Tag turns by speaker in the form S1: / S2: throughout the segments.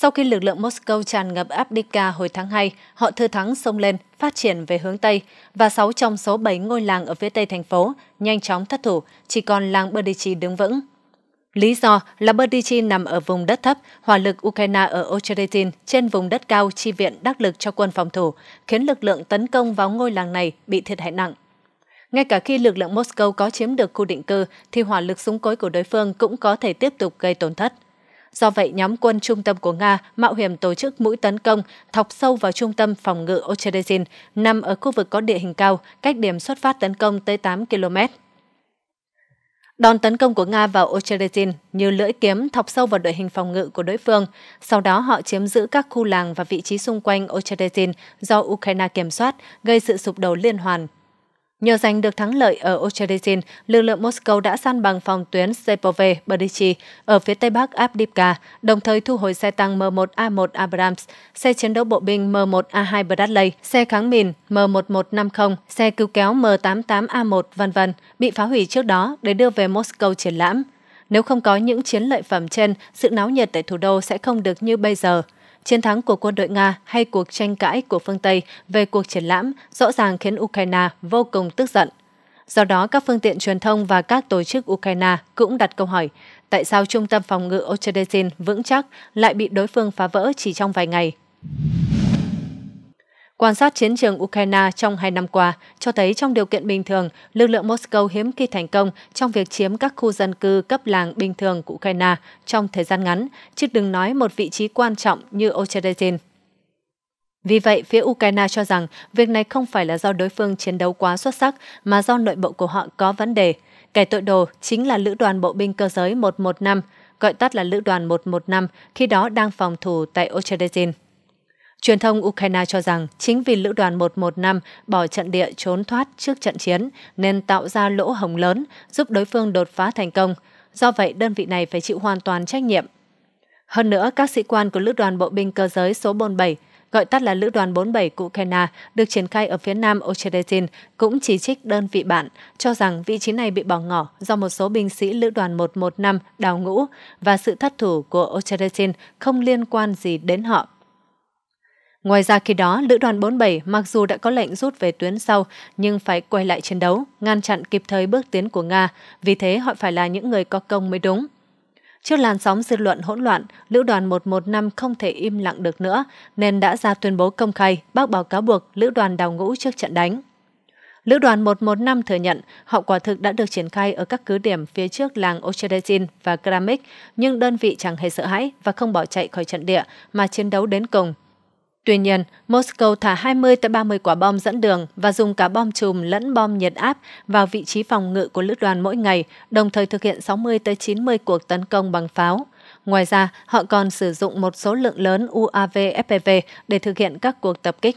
S1: Sau khi lực lượng Moscow tràn ngập Abdika hồi tháng 2, họ thư thắng sông lên, phát triển về hướng Tây, và 6 trong số 7 ngôi làng ở phía Tây thành phố nhanh chóng thất thủ, chỉ còn làng Berdichi đứng vững. Lý do là Berdichi nằm ở vùng đất thấp, hỏa lực Ukraine ở Ocheretin trên vùng đất cao chi viện đắc lực cho quân phòng thủ, khiến lực lượng tấn công vào ngôi làng này bị thiệt hại nặng. Ngay cả khi lực lượng Moscow có chiếm được khu định cư, thì hỏa lực súng cối của đối phương cũng có thể tiếp tục gây tổn thất. Do vậy, nhóm quân trung tâm của Nga mạo hiểm tổ chức mũi tấn công thọc sâu vào trung tâm phòng ngự Ocherezin, nằm ở khu vực có địa hình cao, cách điểm xuất phát tấn công tới 8 km. Đòn tấn công của Nga vào Ocherezin như lưỡi kiếm thọc sâu vào đội hình phòng ngự của đối phương. Sau đó họ chiếm giữ các khu làng và vị trí xung quanh Ocherezin do Ukraine kiểm soát, gây sự sụp đổ liên hoàn Nhờ giành được thắng lợi ở Ocherezin, lực lượng Moscow đã săn bằng phòng tuyến sepove berdichi ở phía tây bắc Abdivka, đồng thời thu hồi xe tăng M1A1 Abrams, xe chiến đấu bộ binh M1A2 Bradley, xe kháng mìn M1150, xe cứu kéo M88A1 vân vân bị phá hủy trước đó để đưa về Moscow triển lãm. Nếu không có những chiến lợi phẩm trên, sự náo nhiệt tại thủ đô sẽ không được như bây giờ – Chiến thắng của quân đội Nga hay cuộc tranh cãi của phương Tây về cuộc triển lãm rõ ràng khiến Ukraine vô cùng tức giận. Do đó, các phương tiện truyền thông và các tổ chức Ukraine cũng đặt câu hỏi tại sao trung tâm phòng ngự Ochedesin vững chắc lại bị đối phương phá vỡ chỉ trong vài ngày. Quan sát chiến trường Ukraine trong hai năm qua cho thấy trong điều kiện bình thường, lực lượng Moscow hiếm khi thành công trong việc chiếm các khu dân cư cấp làng bình thường của Ukraine trong thời gian ngắn, chứ đừng nói một vị trí quan trọng như Ocherezin. Vì vậy, phía Ukraine cho rằng việc này không phải là do đối phương chiến đấu quá xuất sắc mà do nội bộ của họ có vấn đề. Kẻ tội đồ chính là Lữ đoàn Bộ binh Cơ giới 115, gọi tắt là Lữ đoàn 115, khi đó đang phòng thủ tại Ocherezin. Truyền thông Ukraine cho rằng chính vì lữ đoàn 115 bỏ trận địa trốn thoát trước trận chiến nên tạo ra lỗ hồng lớn, giúp đối phương đột phá thành công. Do vậy, đơn vị này phải chịu hoàn toàn trách nhiệm. Hơn nữa, các sĩ quan của lữ đoàn bộ binh cơ giới số 47 gọi tắt là Lữ đoàn 47 của Ukraine, được triển khai ở phía nam Ocheretin, cũng chỉ trích đơn vị bạn, cho rằng vị trí này bị bỏ ngỏ do một số binh sĩ Lữ đoàn 115 đào ngũ và sự thất thủ của Ocheretin không liên quan gì đến họ. Ngoài ra khi đó, Lữ đoàn 47 mặc dù đã có lệnh rút về tuyến sau nhưng phải quay lại chiến đấu, ngăn chặn kịp thời bước tiến của Nga, vì thế họ phải là những người có công mới đúng. Trước làn sóng dư luận hỗn loạn, Lữ đoàn 115 không thể im lặng được nữa nên đã ra tuyên bố công khai bác bỏ cáo buộc Lữ đoàn đào ngũ trước trận đánh. Lữ đoàn 115 thừa nhận họ quả thực đã được triển khai ở các cứ điểm phía trước làng Ochedezin và Kramik, nhưng đơn vị chẳng hề sợ hãi và không bỏ chạy khỏi trận địa mà chiến đấu đến cùng – Tuy nhiên, Moscow thả 20 tới 30 quả bom dẫn đường và dùng cả bom chùm lẫn bom nhiệt áp vào vị trí phòng ngự của lữ đoàn mỗi ngày, đồng thời thực hiện 60 tới 90 cuộc tấn công bằng pháo. Ngoài ra, họ còn sử dụng một số lượng lớn UAV FPV để thực hiện các cuộc tập kích.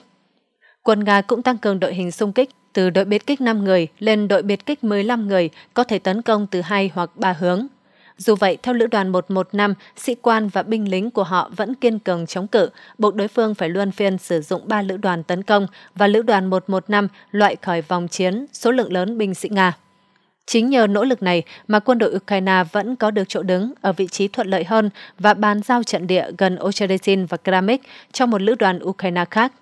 S1: Quân Nga cũng tăng cường đội hình xung kích từ đội biệt kích 5 người lên đội biệt kích 15 người có thể tấn công từ hai hoặc ba hướng. Dù vậy, theo Lữ đoàn 115, sĩ quan và binh lính của họ vẫn kiên cường chống cự, buộc đối phương phải luân phiên sử dụng 3 lữ đoàn tấn công và lữ đoàn 115 loại khỏi vòng chiến số lượng lớn binh sĩ Nga. Chính nhờ nỗ lực này mà quân đội Ukraine vẫn có được chỗ đứng ở vị trí thuận lợi hơn và bàn giao trận địa gần Ocherezin và Kramik cho một lữ đoàn Ukraine khác.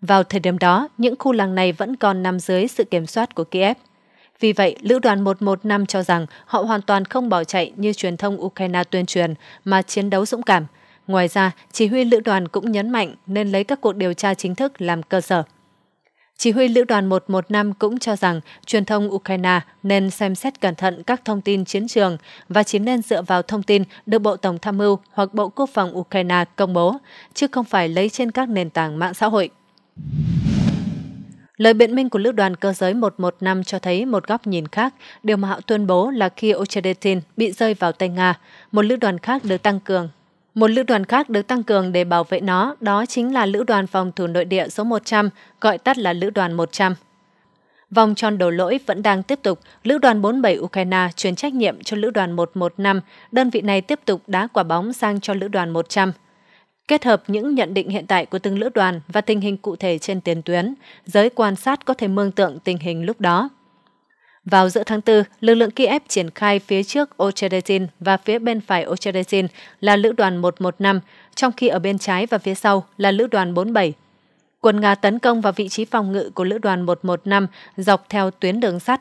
S1: Vào thời điểm đó, những khu làng này vẫn còn nằm dưới sự kiểm soát của Kiev. Vì vậy, Lữ đoàn 115 cho rằng họ hoàn toàn không bỏ chạy như truyền thông Ukraine tuyên truyền, mà chiến đấu dũng cảm. Ngoài ra, chỉ huy lữ đoàn cũng nhấn mạnh nên lấy các cuộc điều tra chính thức làm cơ sở. Chỉ huy Lữ đoàn 115 cũng cho rằng truyền thông Ukraine nên xem xét cẩn thận các thông tin chiến trường và chỉ nên dựa vào thông tin được Bộ Tổng tham mưu hoặc Bộ Quốc phòng Ukraine công bố, chứ không phải lấy trên các nền tảng mạng xã hội. Lời biện minh của Lữ đoàn cơ giới 115 cho thấy một góc nhìn khác, điều mà họ tuyên bố là khi Ochedetin bị rơi vào tay Nga, một lữ đoàn khác được tăng cường. Một lữ đoàn khác được tăng cường để bảo vệ nó, đó chính là lữ đoàn phòng thủ nội địa số 100, gọi tắt là lữ đoàn 100. Vòng tròn đổ lỗi vẫn đang tiếp tục, Lữ đoàn 47 Ukraine chuyển trách nhiệm cho Lữ đoàn 115, đơn vị này tiếp tục đá quả bóng sang cho Lữ đoàn 100. Kết hợp những nhận định hiện tại của từng lữ đoàn và tình hình cụ thể trên tiền tuyến, giới quan sát có thể mường tượng tình hình lúc đó. Vào giữa tháng 4, lực lượng Kiev triển khai phía trước Ocherezin và phía bên phải Ocherezin là lữ đoàn 115, trong khi ở bên trái và phía sau là lữ đoàn 47. Quân Nga tấn công vào vị trí phòng ngự của lữ đoàn 115 dọc theo tuyến đường sắt.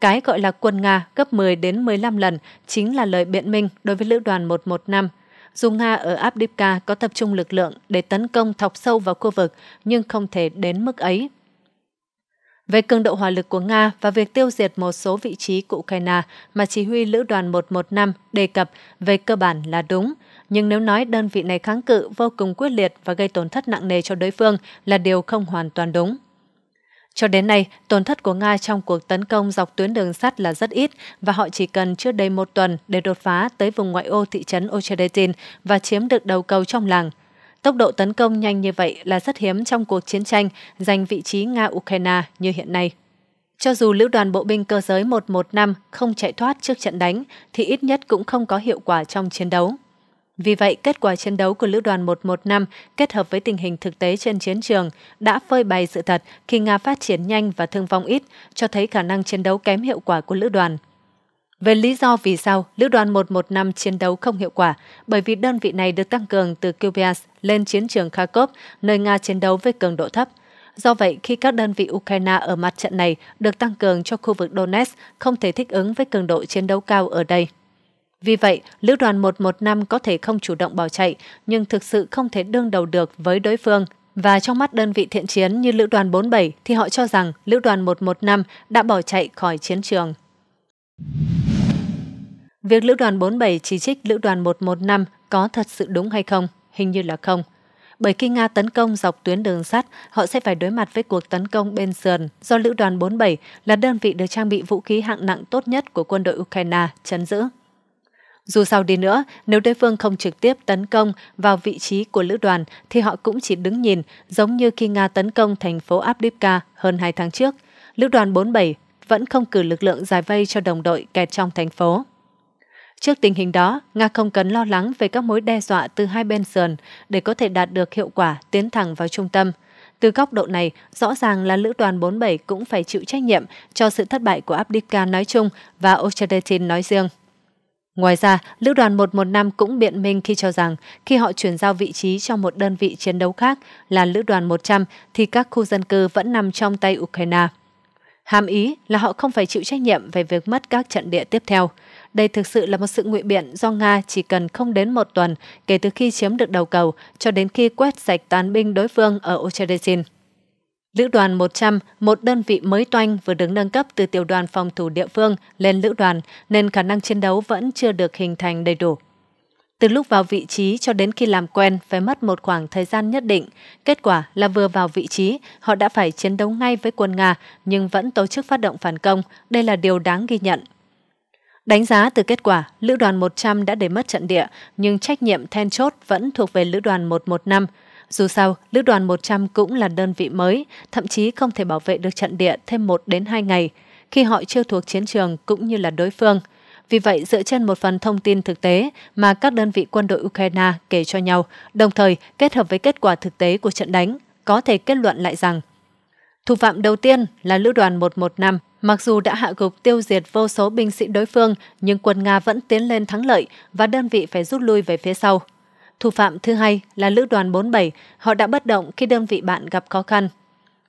S1: Cái gọi là quân Nga gấp 10 đến 15 lần chính là lời biện minh đối với lữ đoàn 115 dù Nga ở Abdivka có tập trung lực lượng để tấn công thọc sâu vào khu vực nhưng không thể đến mức ấy. Về cường độ hỏa lực của Nga và việc tiêu diệt một số vị trí của Ukraine mà chỉ huy Lữ đoàn 115 đề cập về cơ bản là đúng, nhưng nếu nói đơn vị này kháng cự vô cùng quyết liệt và gây tổn thất nặng nề cho đối phương là điều không hoàn toàn đúng. Cho đến nay, tổn thất của Nga trong cuộc tấn công dọc tuyến đường sắt là rất ít và họ chỉ cần chưa đầy một tuần để đột phá tới vùng ngoại ô thị trấn Ochedetin và chiếm được đầu cầu trong làng. Tốc độ tấn công nhanh như vậy là rất hiếm trong cuộc chiến tranh giành vị trí Nga-Ukraine như hiện nay. Cho dù lữ đoàn bộ binh cơ giới 115 không chạy thoát trước trận đánh, thì ít nhất cũng không có hiệu quả trong chiến đấu. Vì vậy, kết quả chiến đấu của Lữ đoàn 115 kết hợp với tình hình thực tế trên chiến trường đã phơi bày sự thật khi Nga phát triển nhanh và thương vong ít, cho thấy khả năng chiến đấu kém hiệu quả của Lữ đoàn. Về lý do vì sao Lữ đoàn 115 chiến đấu không hiệu quả, bởi vì đơn vị này được tăng cường từ Kupiansk lên chiến trường Kharkov, nơi Nga chiến đấu với cường độ thấp. Do vậy, khi các đơn vị Ukraine ở mặt trận này được tăng cường cho khu vực Donetsk không thể thích ứng với cường độ chiến đấu cao ở đây. Vì vậy, Lữ đoàn 115 có thể không chủ động bỏ chạy, nhưng thực sự không thể đương đầu được với đối phương. Và trong mắt đơn vị thiện chiến như Lữ đoàn 47 thì họ cho rằng Lữ đoàn 115 đã bỏ chạy khỏi chiến trường. Việc Lữ đoàn 47 chỉ trích Lữ đoàn 115 có thật sự đúng hay không? Hình như là không. Bởi khi Nga tấn công dọc tuyến đường sắt, họ sẽ phải đối mặt với cuộc tấn công bên sườn do Lữ đoàn 47 là đơn vị được trang bị vũ khí hạng nặng tốt nhất của quân đội Ukraine chấn giữ. Dù sao đi nữa, nếu đối phương không trực tiếp tấn công vào vị trí của lữ đoàn thì họ cũng chỉ đứng nhìn, giống như khi Nga tấn công thành phố Abdivka hơn 2 tháng trước. Lữ đoàn 47 vẫn không cử lực lượng giải vây cho đồng đội kẹt trong thành phố. Trước tình hình đó, Nga không cần lo lắng về các mối đe dọa từ hai bên sườn để có thể đạt được hiệu quả tiến thẳng vào trung tâm. Từ góc độ này, rõ ràng là lữ đoàn 47 cũng phải chịu trách nhiệm cho sự thất bại của Abdivka nói chung và Ochadetin nói riêng. Ngoài ra, Lữ đoàn 115 cũng biện minh khi cho rằng khi họ chuyển giao vị trí cho một đơn vị chiến đấu khác là Lữ đoàn 100 thì các khu dân cư vẫn nằm trong tay Ukraine. Hàm ý là họ không phải chịu trách nhiệm về việc mất các trận địa tiếp theo. Đây thực sự là một sự ngụy biện do Nga chỉ cần không đến một tuần kể từ khi chiếm được đầu cầu cho đến khi quét sạch tàn binh đối phương ở Ocherezin. Lữ đoàn 100, một đơn vị mới toanh vừa đứng nâng cấp từ tiểu đoàn phòng thủ địa phương lên lữ đoàn nên khả năng chiến đấu vẫn chưa được hình thành đầy đủ. Từ lúc vào vị trí cho đến khi làm quen phải mất một khoảng thời gian nhất định. Kết quả là vừa vào vị trí, họ đã phải chiến đấu ngay với quân Nga nhưng vẫn tổ chức phát động phản công. Đây là điều đáng ghi nhận. Đánh giá từ kết quả, Lữ đoàn 100 đã để mất trận địa, nhưng trách nhiệm then chốt vẫn thuộc về Lữ đoàn 115. Dù sao, Lữ đoàn 100 cũng là đơn vị mới, thậm chí không thể bảo vệ được trận địa thêm 1 đến 2 ngày, khi họ chưa thuộc chiến trường cũng như là đối phương. Vì vậy, dựa trên một phần thông tin thực tế mà các đơn vị quân đội Ukraine kể cho nhau, đồng thời kết hợp với kết quả thực tế của trận đánh, có thể kết luận lại rằng Thủ phạm đầu tiên là Lữ đoàn 115, mặc dù đã hạ gục tiêu diệt vô số binh sĩ đối phương, nhưng quân Nga vẫn tiến lên thắng lợi và đơn vị phải rút lui về phía sau. Thủ phạm thứ hai là Lữ đoàn 47, họ đã bất động khi đơn vị bạn gặp khó khăn.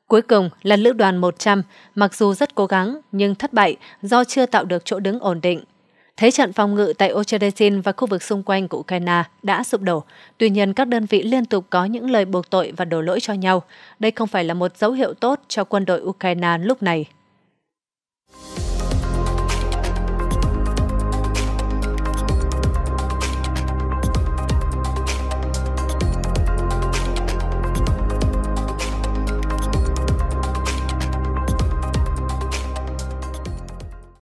S1: Cuối cùng là Lữ đoàn 100, mặc dù rất cố gắng nhưng thất bại do chưa tạo được chỗ đứng ổn định. Thế trận phòng ngự tại Ocherezin và khu vực xung quanh của Ukraine đã sụp đổ. Tuy nhiên, các đơn vị liên tục có những lời buộc tội và đổ lỗi cho nhau. Đây không phải là một dấu hiệu tốt cho quân đội Ukraine lúc này.